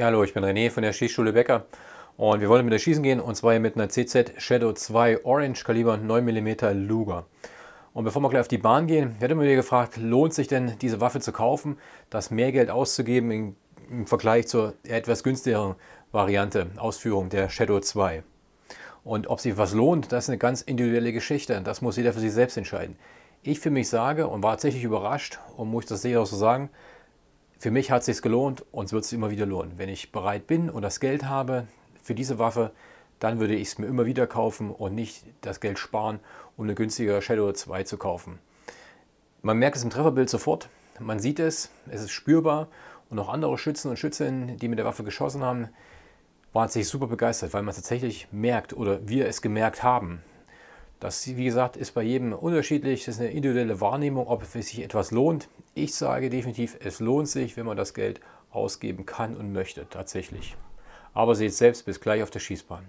Ja, hallo, ich bin René von der Schießschule Becker und wir wollen mit der Schießen gehen und zwar mit einer CZ Shadow 2 Orange Kaliber 9mm Luger. Und bevor wir gleich auf die Bahn gehen, ich werde mir gefragt, lohnt sich denn diese Waffe zu kaufen, das mehr Geld auszugeben im, im Vergleich zur etwas günstigeren Variante, Ausführung der Shadow 2. Und ob sich was lohnt, das ist eine ganz individuelle Geschichte, das muss jeder für sich selbst entscheiden. Ich für mich sage und war tatsächlich überrascht und muss das sicher auch so sagen, für mich hat es sich gelohnt und es wird sich immer wieder lohnen. Wenn ich bereit bin und das Geld habe für diese Waffe, dann würde ich es mir immer wieder kaufen und nicht das Geld sparen, um eine günstige Shadow 2 zu kaufen. Man merkt es im Trefferbild sofort, man sieht es, es ist spürbar und auch andere Schützen und Schützinnen, die mit der Waffe geschossen haben, waren sich super begeistert, weil man es tatsächlich merkt oder wir es gemerkt haben. Das, wie gesagt, ist bei jedem unterschiedlich. Das ist eine individuelle Wahrnehmung, ob es sich etwas lohnt. Ich sage definitiv, es lohnt sich, wenn man das Geld ausgeben kann und möchte, tatsächlich. Aber seht selbst, bis gleich auf der Schießbahn.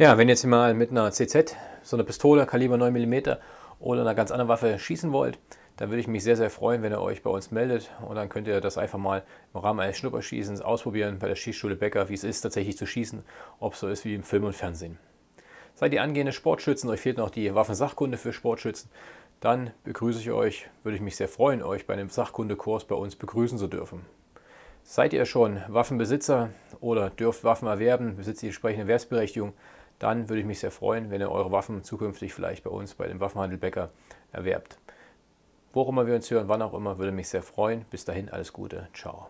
Ja, wenn ihr jetzt mal mit einer CZ, so einer Pistole, Kaliber 9 mm oder einer ganz anderen Waffe schießen wollt, dann würde ich mich sehr, sehr freuen, wenn ihr euch bei uns meldet und dann könnt ihr das einfach mal im Rahmen eines Schnupperschießens ausprobieren bei der Schießschule Becker, wie es ist, tatsächlich zu schießen, ob es so ist wie im Film und Fernsehen. Seid ihr angehende Sportschützen, euch fehlt noch die Waffensachkunde für Sportschützen, dann begrüße ich euch, würde ich mich sehr freuen, euch bei einem Sachkundekurs bei uns begrüßen zu dürfen. Seid ihr schon Waffenbesitzer oder dürft Waffen erwerben, besitzt die entsprechende Werfsberechtigung, dann würde ich mich sehr freuen, wenn ihr eure Waffen zukünftig vielleicht bei uns, bei dem Waffenhandelbäcker erwerbt. Wo auch immer wir uns hören, wann auch immer, würde mich sehr freuen. Bis dahin alles Gute. Ciao.